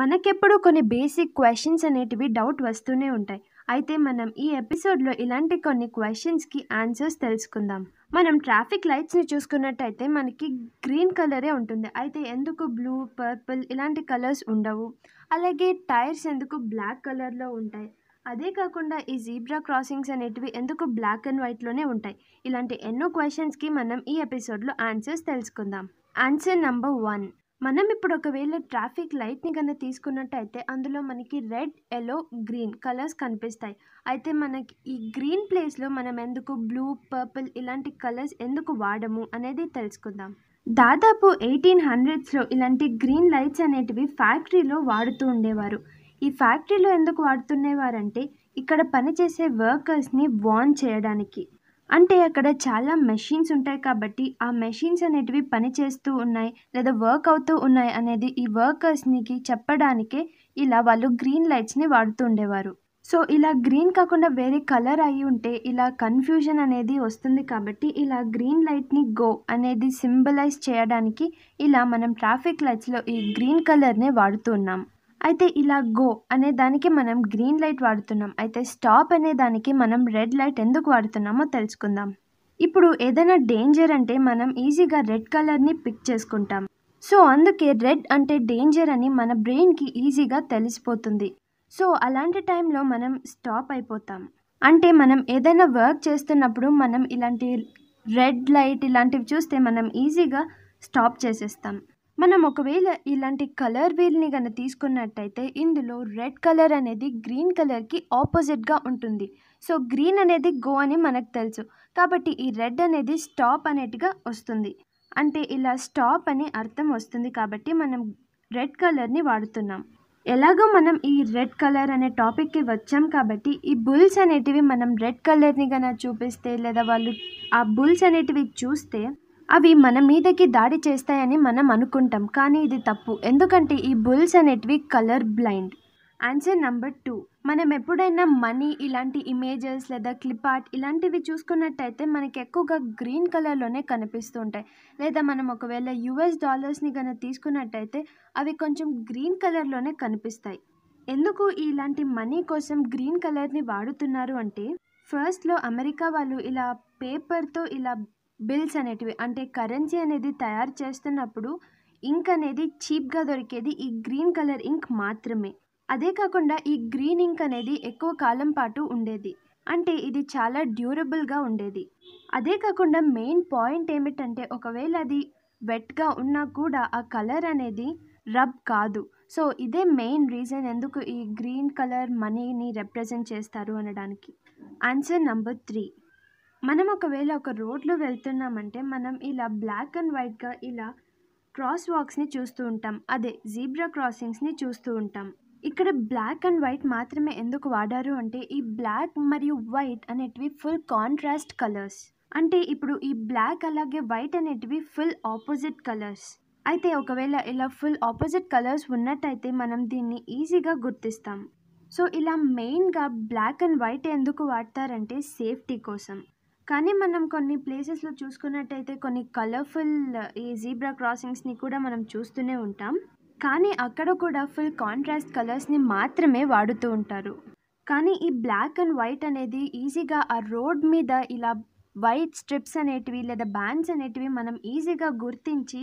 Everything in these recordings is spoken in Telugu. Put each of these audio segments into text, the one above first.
మనకెప్పుడు కొన్ని బేసిక్ క్వశ్చన్స్ అనేటివి డౌట్ వస్తూనే ఉంటాయి అయితే మనం ఈ ఎపిసోడ్లో ఇలాంటి కొన్ని క్వశ్చన్స్కి ఆన్సర్స్ తెలుసుకుందాం మనం ట్రాఫిక్ లైట్స్ని చూసుకున్నట్టయితే మనకి గ్రీన్ కలరే ఉంటుంది అయితే ఎందుకు బ్లూ పర్పుల్ ఇలాంటి కలర్స్ ఉండవు అలాగే టైర్స్ ఎందుకు బ్లాక్ కలర్లో ఉంటాయి అదే కాకుండా ఈ జీబ్రా క్రాసింగ్స్ అనేటివి ఎందుకు బ్లాక్ అండ్ వైట్లోనే ఉంటాయి ఇలాంటి ఎన్నో క్వశ్చన్స్కి మనం ఈ ఎపిసోడ్లో ఆన్సర్స్ తెలుసుకుందాం ఆన్సర్ నెంబర్ వన్ మనం ఇప్పుడు ఒకవేళ ట్రాఫిక్ లైట్ని కనుక తీసుకున్నట్టయితే అందులో మనకి రెడ్ ఎల్లో గ్రీన్ కలర్స్ కనిపిస్తాయి అయితే మనకి ఈ గ్రీన్ ప్లేస్లో మనం ఎందుకు బ్లూ పర్పుల్ ఇలాంటి కలర్స్ ఎందుకు వాడము అనేది తెలుసుకుందాం దాదాపు ఎయిటీన్ హండ్రెడ్స్లో ఇలాంటి గ్రీన్ లైట్స్ అనేటివి ఫ్యాక్టరీలో వాడుతూ ఉండేవారు ఈ ఫ్యాక్టరీలో ఎందుకు వాడుతుండేవారంటే ఇక్కడ పనిచేసే వర్కర్స్ని వార్న్ చేయడానికి అంటే అక్కడ చాలా మెషిన్స్ ఉంటాయి కాబట్టి ఆ మెషిన్స్ అనేటివి పని చేస్తూ ఉన్నాయి లేదా వర్క్ అవుతూ ఉన్నాయి అనేది ఈ వర్కర్స్నికి చెప్పడానికే ఇలా వాళ్ళు గ్రీన్ లైట్స్ని వాడుతూ ఉండేవారు సో ఇలా గ్రీన్ కాకుండా వేరే కలర్ అయి ఉంటే ఇలా కన్ఫ్యూజన్ అనేది వస్తుంది కాబట్టి ఇలా గ్రీన్ లైట్ని గో అనేది సింబలైజ్ చేయడానికి ఇలా మనం ట్రాఫిక్ లైట్స్లో ఈ గ్రీన్ కలర్నే వాడుతున్నాం అయితే ఇలా గో అనే దానికి మనం గ్రీన్ లైట్ వాడుతున్నాం అయితే స్టాప్ అనే దానికి మనం రెడ్ లైట్ ఎందుకు వాడుతున్నామో తెలుసుకుందాం ఇప్పుడు ఏదైనా డేంజర్ అంటే మనం ఈజీగా రెడ్ కలర్ని పిక్ చేసుకుంటాం సో అందుకే రెడ్ అంటే డేంజర్ అని మన బ్రెయిన్కి ఈజీగా తెలిసిపోతుంది సో అలాంటి టైంలో మనం స్టాప్ అయిపోతాం అంటే మనం ఏదైనా వర్క్ చేస్తున్నప్పుడు మనం ఇలాంటి రెడ్ లైట్ ఇలాంటివి చూస్తే మనం ఈజీగా స్టాప్ చేసేస్తాం మనం ఒకవేళ ఇలాంటి కలర్ వీల్ని కనుక తీసుకున్నట్టయితే ఇందులో రెడ్ కలర్ అనేది గ్రీన్ కలర్కి ఆపోజిట్గా ఉంటుంది సో గ్రీన్ అనేది గో అని మనకు తెలుసు కాబట్టి ఈ రెడ్ అనేది స్టాప్ అనేట్టుగా వస్తుంది అంటే ఇలా స్టాప్ అని అర్థం వస్తుంది కాబట్టి మనం రెడ్ కలర్ని వాడుతున్నాం ఎలాగో మనం ఈ రెడ్ కలర్ అనే టాపిక్కి వచ్చాం కాబట్టి ఈ బుల్స్ అనేటివి మనం రెడ్ కలర్ని కనుక చూపిస్తే లేదా వాళ్ళు ఆ బుల్స్ అనేటివి చూస్తే అవి మన మీదకి దాడి చేస్తాయని మనం అనుకుంటాం కానీ ఇది తప్పు ఎందుకంటే ఈ బుల్స్ అనేటివి colour blind answer number two మనం ఎప్పుడైనా మనీ ఇలాంటి ఇమేజెస్ లేదా క్లిప్ ఆర్ట్ ఇలాంటివి చూసుకున్నట్టయితే మనకి ఎక్కువగా గ్రీన్ కలర్లోనే కనిపిస్తూ ఉంటాయి లేదా మనం ఒకవేళ యుఎస్ డాలర్స్ని కనుక తీసుకున్నట్టయితే అవి కొంచెం గ్రీన్ కలర్లోనే కనిపిస్తాయి ఎందుకు ఇలాంటి మనీ కోసం గ్రీన్ కలర్ని వాడుతున్నారు అంటే ఫస్ట్లో అమెరికా వాళ్ళు ఇలా పేపర్తో ఇలా బిల్స్ అనేటివి అంటే కరెన్సీ అనేది తయారు చేస్తున్నప్పుడు ఇంక్ అనేది చీప్గా దొరికేది ఈ గ్రీన్ కలర్ ఇంక్ మాత్రమే అదే కాకుండా ఈ గ్రీన్ ఇంక్ అనేది ఎక్కువ కాలం పాటు ఉండేది అంటే ఇది చాలా డ్యూరబుల్గా ఉండేది అదే కాకుండా మెయిన్ పాయింట్ ఏమిటంటే ఒకవేళ అది వెట్గా ఉన్నా కూడా ఆ కలర్ అనేది రబ్ కాదు సో ఇదే మెయిన్ రీజన్ ఎందుకు ఈ గ్రీన్ కలర్ మనీని రిప్రజెంట్ చేస్తారు అనడానికి ఆన్సర్ నంబర్ త్రీ మనం ఒకవేళ ఒక రోడ్లో వెళ్తున్నామంటే మనం ఇలా బ్లాక్ అండ్ వైట్గా ఇలా క్రాస్ వాక్స్ని చూస్తూ ఉంటాం అదే జీబ్రా క్రాసింగ్స్ని చూస్తూ ఉంటాం ఇక్కడ బ్లాక్ అండ్ వైట్ మాత్రమే ఎందుకు వాడారు అంటే ఈ బ్లాక్ మరియు వైట్ అనేటివి ఫుల్ కాంట్రాస్ట్ కలర్స్ అంటే ఇప్పుడు ఈ బ్లాక్ అలాగే వైట్ అనేటివి ఫుల్ ఆపోజిట్ కలర్స్ అయితే ఒకవేళ ఇలా ఫుల్ ఆపోజిట్ కలర్స్ ఉన్నట్టయితే మనం దీన్ని ఈజీగా గుర్తిస్తాం సో ఇలా మెయిన్గా బ్లాక్ అండ్ వైట్ ఎందుకు వాడతారంటే సేఫ్టీ కోసం కానీ మనం కొన్ని ప్లేసెస్లో చూసుకున్నట్టయితే కొన్ని కలర్ఫుల్ ఈ జీబ్రా క్రాసింగ్స్ని కూడా మనం చూస్తూనే ఉంటాం కానీ అక్కడ కూడా ఫుల్ కాంట్రాస్ట్ కలర్స్ని మాత్రమే వాడుతూ ఉంటారు కానీ ఈ బ్లాక్ అండ్ వైట్ అనేది ఈజీగా ఆ రోడ్ మీద ఇలా వైట్ స్ట్రిప్స్ అనేటివి లేదా బ్యాండ్స్ అనేటివి మనం ఈజీగా గుర్తించి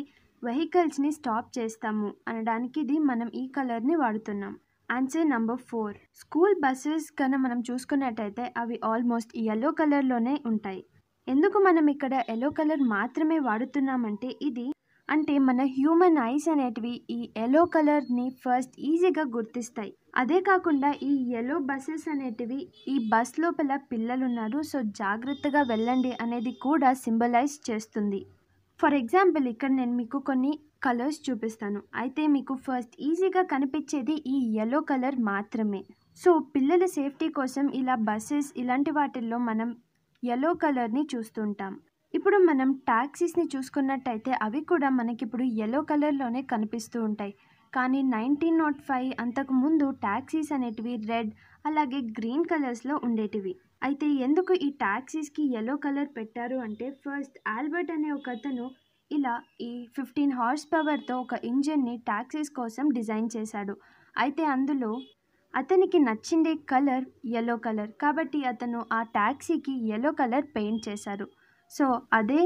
వెహికల్స్ని స్టాప్ చేస్తాము అనడానికి ఇది మనం ఈ కలర్ని వాడుతున్నాం answer number four school buses కన్నా మనం చూసుకున్నట్టయితే అవి ఆల్మోస్ట్ ఎల్లో కలర్లోనే ఉంటాయి ఎందుకు మనం ఇక్కడ ఎల్లో కలర్ మాత్రమే వాడుతున్నామంటే ఇది అంటే మన హ్యూమన్ ఐస్ అనేటివి ఈ ఎల్లో కలర్ని ఫస్ట్ ఈజీగా గుర్తిస్తాయి అదే కాకుండా ఈ ఎల్లో బస్సెస్ అనేటివి ఈ బస్ లోపల పిల్లలున్నారు సో జాగ్రత్తగా వెళ్ళండి అనేది కూడా సింబలైజ్ చేస్తుంది ఫర్ ఎగ్జాంపుల్ ఇక్కడ నేను మీకు కొన్ని కలర్స్ చూపిస్తాను అయితే మీకు ఫస్ట్ ఈజీగా కనిపించేది ఈ ఎల్లో కలర్ మాత్రమే సో పిల్లల సేఫ్టీ కోసం ఇలా బస్సెస్ ఇలాంటి వాటిల్లో మనం ఎల్లో కలర్ని చూస్తుంటాం ఇప్పుడు మనం ట్యాక్సీస్ని చూసుకున్నట్టయితే అవి కూడా మనకిప్పుడు ఎల్లో కలర్లోనే కనిపిస్తూ ఉంటాయి కానీ నైన్టీన్ నాట్ ఫైవ్ అంతకుముందు ట్యాక్సీస్ అనేటివి రెడ్ అలాగే గ్రీన్ కలర్స్లో ఉండేటివి అయితే ఎందుకు ఈ ట్యాక్సీస్కి ఎల్లో కలర్ పెట్టారు అంటే ఫస్ట్ ఆల్బర్ట్ అనే ఒక అతను ఇలా ఈ ఫిఫ్టీన్ హార్స్ పవర్తో ఒక ఇంజిన్ని ట్యాక్సీస్ కోసం డిజైన్ చేశాడు అయితే అందులో అతనికి నచ్చింది కలర్ ఎల్లో కలర్ కాబట్టి అతను ఆ ట్యాక్సీకి ఎల్లో కలర్ పెయింట్ చేశారు సో అదే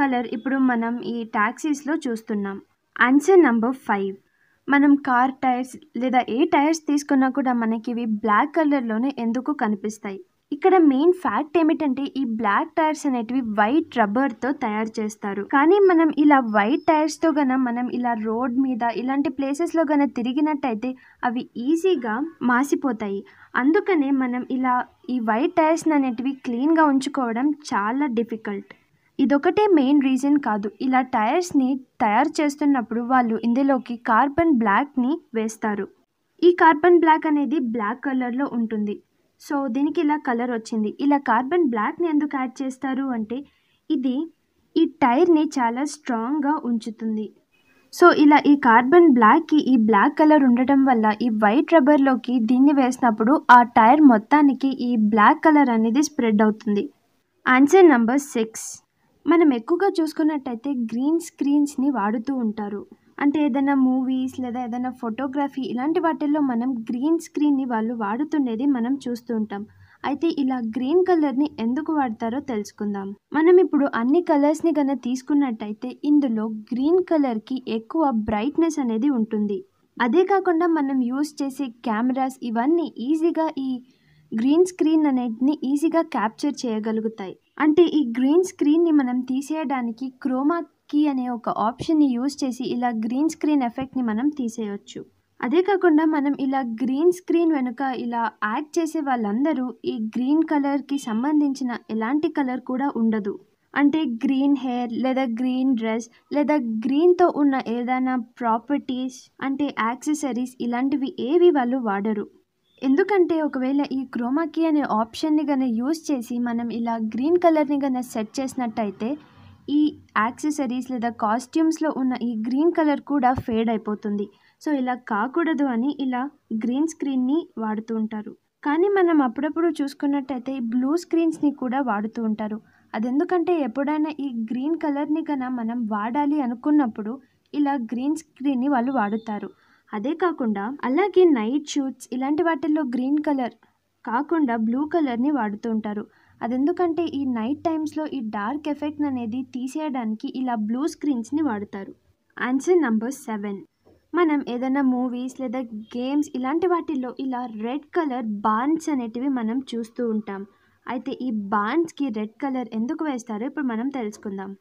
కలర్ ఇప్పుడు మనం ఈ ట్యాక్సీస్లో చూస్తున్నాం ఆన్సర్ నంబర్ ఫైవ్ మనం కార్ టైర్స్ లేదా ఏ టైర్స్ తీసుకున్నా కూడా మనకి ఇవి బ్లాక్ కలర్లోనే ఎందుకు కనిపిస్తాయి ఇక్కడ మెయిన్ ఫ్యాక్ట్ ఏమిటంటే ఈ బ్లాక్ టైర్స్ అనేటివి వైట్ రబ్బర్ తో తయారు చేస్తారు కానీ మనం ఇలా వైట్ టైర్స్ తో గన మనం ఇలా రోడ్ మీద ఇలాంటి ప్లేసెస్ లో గన తిరిగినట్టయితే అవి ఈజీగా మాసిపోతాయి అందుకనే మనం ఇలా ఈ వైట్ టైర్స్ అనేటివి క్లీన్ గా ఉంచుకోవడం చాలా డిఫికల్ట్ ఇదొకటే మెయిన్ రీజన్ కాదు ఇలా టైర్స్ని తయారు చేస్తున్నప్పుడు వాళ్ళు ఇందులోకి కార్బన్ బ్లాక్ని వేస్తారు ఈ కార్బన్ బ్లాక్ అనేది బ్లాక్ కలర్లో ఉంటుంది సో దీనికి ఇలా కలర్ వచ్చింది ఇలా కార్బన్ బ్లాక్ని ఎందుకు యాడ్ చేస్తారు అంటే ఇది ఈ టైర్ని చాలా స్ట్రాంగ్గా ఉంచుతుంది సో ఇలా ఈ కార్బన్ బ్లాక్కి ఈ బ్లాక్ కలర్ ఉండటం వల్ల ఈ వైట్ రబ్బర్లోకి దీన్ని వేసినప్పుడు ఆ టైర్ మొత్తానికి ఈ బ్లాక్ కలర్ అనేది స్ప్రెడ్ అవుతుంది ఆన్సర్ నెంబర్ సిక్స్ మనం ఎక్కువగా చూసుకున్నట్టయితే గ్రీన్ స్క్రీన్స్ని వాడుతూ ఉంటారు అంటే ఏదైనా మూవీస్ లేదా ఏదైనా ఫోటోగ్రఫీ ఇలాంటి వాటిల్లో మనం గ్రీన్ స్క్రీన్ని వాళ్ళు వాడుతుండేది మనం చూస్తూ ఉంటాం అయితే ఇలా గ్రీన్ కలర్ని ఎందుకు వాడతారో తెలుసుకుందాం మనం ఇప్పుడు అన్ని కలర్స్ని కన్నా తీసుకున్నట్టయితే ఇందులో గ్రీన్ కలర్కి ఎక్కువ బ్రైట్నెస్ అనేది ఉంటుంది అదే కాకుండా మనం యూస్ చేసే కెమెరాస్ ఇవన్నీ ఈజీగా ఈ గ్రీన్ స్క్రీన్ అనేది ఈజీగా క్యాప్చర్ చేయగలుగుతాయి అంటే ఈ గ్రీన్ స్క్రీన్ని మనం తీసేయడానికి క్రోమా కీ అనే ఒక ఆప్షన్ని యూజ్ చేసి ఇలా గ్రీన్ స్క్రీన్ ఎఫెక్ట్ని మనం తీసేయొచ్చు అదే కాకుండా మనం ఇలా గ్రీన్ స్క్రీన్ వెనుక ఇలా యాడ్ చేసే వాళ్ళందరూ ఈ గ్రీన్ కలర్కి సంబంధించిన ఎలాంటి కలర్ కూడా ఉండదు అంటే గ్రీన్ హెయిర్ లేదా గ్రీన్ డ్రెస్ లేదా గ్రీన్తో ఉన్న ఏదైనా ప్రాపర్టీస్ అంటే యాక్సెసరీస్ ఇలాంటివి ఏవి వాళ్ళు వాడరు ఎందుకంటే ఒకవేళ ఈ క్రోమాకీ అనే ఆప్షన్ని కానీ యూస్ చేసి మనం ఇలా గ్రీన్ కలర్ని కానీ సెట్ చేసినట్టయితే ఈ యాక్సెసరీస్ లేదా కాస్ట్యూమ్స్లో ఉన్న ఈ గ్రీన్ కలర్ కూడా ఫేడ్ అయిపోతుంది సో ఇలా కాకూడదు అని ఇలా గ్రీన్ స్క్రీన్ని వాడుతూ ఉంటారు కానీ మనం అప్పుడప్పుడు చూసుకున్నట్టయితే బ్లూ స్క్రీన్స్ని కూడా వాడుతూ ఉంటారు అది ఎందుకంటే ఎప్పుడైనా ఈ గ్రీన్ కలర్ని కన్నా మనం వాడాలి అనుకున్నప్పుడు ఇలా గ్రీన్ స్క్రీన్ని వాళ్ళు వాడుతారు అదే కాకుండా అలాగే నైట్ షూట్స్ ఇలాంటి వాటిల్లో గ్రీన్ కలర్ కాకుండా బ్లూ కలర్ని వాడుతూ ఉంటారు అది ఎందుకంటే ఈ నైట్ టైమ్స్లో ఈ డార్క్ ఎఫెక్ట్ అనేది తీసేయడానికి ఇలా బ్లూ స్క్రీన్స్ని వాడతారు ఆన్సర్ నంబర్ సెవెన్ మనం ఏదైనా మూవీస్ లేదా గేమ్స్ ఇలాంటి వాటిల్లో ఇలా రెడ్ కలర్ బాన్స్ అనేటివి మనం చూస్తూ ఉంటాం అయితే ఈ బాన్స్కి రెడ్ కలర్ ఎందుకు వేస్తారో ఇప్పుడు మనం తెలుసుకుందాం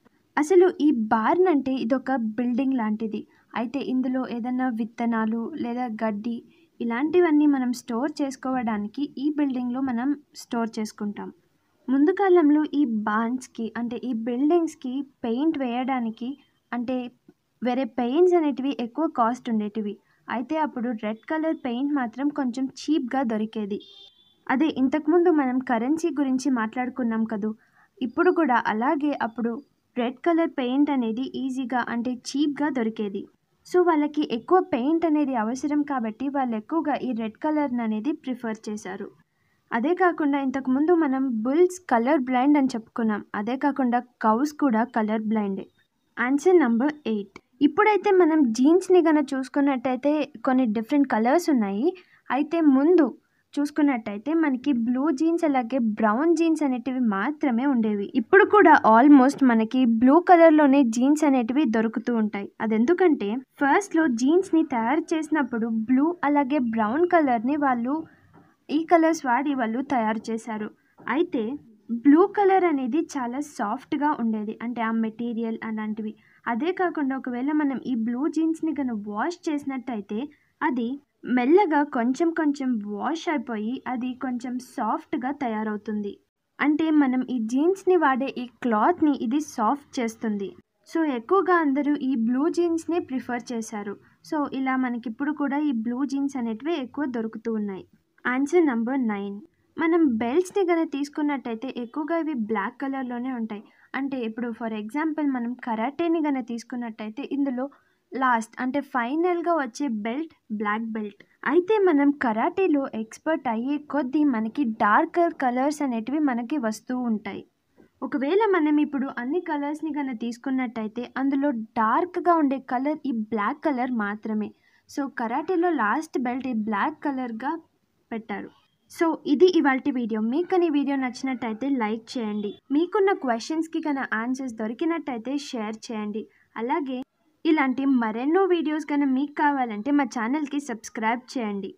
అసలు ఈ బార్న్ అంటే ఇదొక బిల్డింగ్ లాంటిది అయితే ఇందులో ఏదైనా విత్తనాలు లేదా గడ్డి ఇలాంటివన్నీ మనం స్టోర్ చేసుకోవడానికి ఈ బిల్డింగ్లో మనం స్టోర్ చేసుకుంటాం ముందు కాలంలో ఈ బాన్స్కి అంటే ఈ బిల్డింగ్స్కి పెయింట్ వేయడానికి అంటే వేరే పెయింట్స్ అనేటివి ఎక్కువ కాస్ట్ ఉండేటివి అయితే అప్పుడు రెడ్ కలర్ పెయింట్ మాత్రం కొంచెం చీప్గా దొరికేది అదే ఇంతకుముందు మనం కరెన్సీ గురించి మాట్లాడుకున్నాం కదూ ఇప్పుడు కూడా అలాగే అప్పుడు రెడ్ కలర్ పెయింట్ అనేది ఈజీగా అంటే చీప్గా దొరికేది సో వాళ్ళకి ఎక్కువ పెయింట్ అనేది అవసరం కాబట్టి వాళ్ళు ఎక్కువగా ఈ రెడ్ కలర్ని అనేది ప్రిఫర్ చేశారు అదే కాకుండా ఇంతకుముందు మనం బుల్స్ కలర్ బ్లైండ్ అని చెప్పుకున్నాం అదే కాకుండా కౌస్ కూడా కలర్ బ్లైండే ఆన్సర్ నెంబర్ ఎయిట్ ఇప్పుడైతే మనం జీన్స్ని కనుక చూసుకున్నట్టయితే కొన్ని డిఫరెంట్ కలర్స్ ఉన్నాయి అయితే ముందు చూసుకున్నట్టయితే మనకి బ్లూ జీన్స్ అలాగే బ్రౌన్ జీన్స్ అనేటివి మాత్రమే ఉండేవి ఇప్పుడు కూడా ఆల్మోస్ట్ మనకి బ్లూ కలర్లోనే జీన్స్ అనేటివి దొరుకుతూ ఉంటాయి అదెందుకంటే ఫస్ట్లో జీన్స్ని తయారు చేసినప్పుడు బ్లూ అలాగే బ్రౌన్ కలర్ని వాళ్ళు ఈ కలర్స్ వాడి వాళ్ళు తయారు చేశారు అయితే బ్లూ కలర్ అనేది చాలా సాఫ్ట్గా ఉండేది అంటే ఆ మెటీరియల్ అలాంటివి అదే కాకుండా ఒకవేళ మనం ఈ బ్లూ జీన్స్ని కను వాష్ చేసినట్టయితే అది మెల్లగా కొంచెం కొంచెం వాష్ అయిపోయి అది కొంచెం సాఫ్ట్గా తయారవుతుంది అంటే మనం ఈ జీన్స్ని వాడే ఈ క్లాత్ని ఇది సాఫ్ట్ చేస్తుంది సో ఎక్కువగా అందరూ ఈ బ్లూ జీన్స్నే ప్రిఫర్ చేశారు సో ఇలా మనకిప్పుడు కూడా ఈ బ్లూ జీన్స్ అనేటివి ఎక్కువ దొరుకుతూ ఉన్నాయి ఆన్సర్ నెంబర్ నైన్ మనం బెల్ట్స్ని కనుక తీసుకున్నట్టయితే ఎక్కువగా ఇవి బ్లాక్ కలర్లోనే ఉంటాయి అంటే ఇప్పుడు ఫర్ ఎగ్జాంపుల్ మనం కరాటేని కనుక తీసుకున్నట్టయితే ఇందులో లాస్ట్ అంటే ఫైనల్గా వచ్చే బెల్ట్ బ్లాక్ బెల్ట్ అయితే మనం కరాటేలో ఎక్స్పర్ట్ అయ్యే కొద్దీ మనకి డార్క్ కలర్స్ అనేటివి మనకి వస్తూ ఉంటాయి ఒకవేళ మనం ఇప్పుడు అన్ని కలర్స్ని కనుక తీసుకున్నట్టయితే అందులో డార్క్గా ఉండే కలర్ ఈ బ్లాక్ కలర్ మాత్రమే సో కరాటేలో లాస్ట్ బెల్ట్ ఈ బ్లాక్ కలర్గా పెట్టారు సో ఇది ఇవాళ వీడియో మీకు కానీ వీడియో నచ్చినట్టయితే లైక్ చేయండి మీకున్న క్వశ్చన్స్కి కన్నా ఆన్సర్స్ దొరికినట్టయితే షేర్ చేయండి అలాగే ఇలాంటి మరెన్నో వీడియోస్ కనుక మీకు కావాలంటే మా ఛానల్కి సబ్స్క్రైబ్ చేయండి